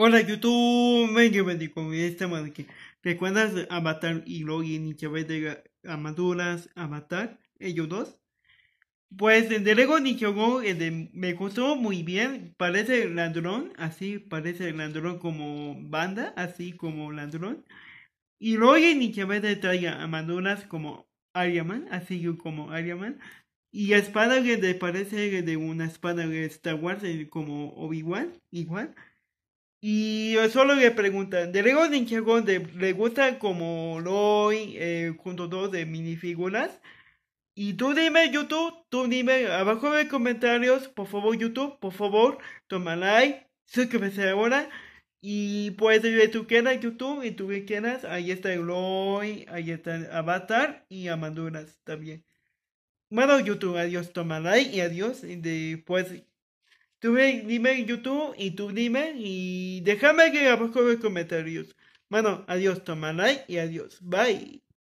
Hola YouTube, venga este esta que ¿Recuerdas Avatar y Login y Chávez de Amaduras Avatar? Ellos dos. Pues de luego Nichogo me gustó muy bien. Parece ladrón, así parece ladrón como banda, así como ladrón. Y Login y de trae Amaduras como Ariaman, así como Ariaman. Y espada que parece de una espada de Star Wars eh, como Obi-Wan, igual. Y solo le preguntan, ¿de Lego le gusta como Roy eh, junto dos de minifiguras? Y tú dime, YouTube, tú dime abajo en comentarios, por favor, YouTube, por favor, toma like, suscríbete ahora. Y puedes ver tu quieras YouTube y tú que quieras. Ahí está loy ahí está Avatar y Amanduras también. Bueno, YouTube, adiós, toma like y adiós. Y después Tú dime en YouTube y tú dime y déjame que abajo en los comentarios. Bueno, adiós, toma like y adiós. Bye.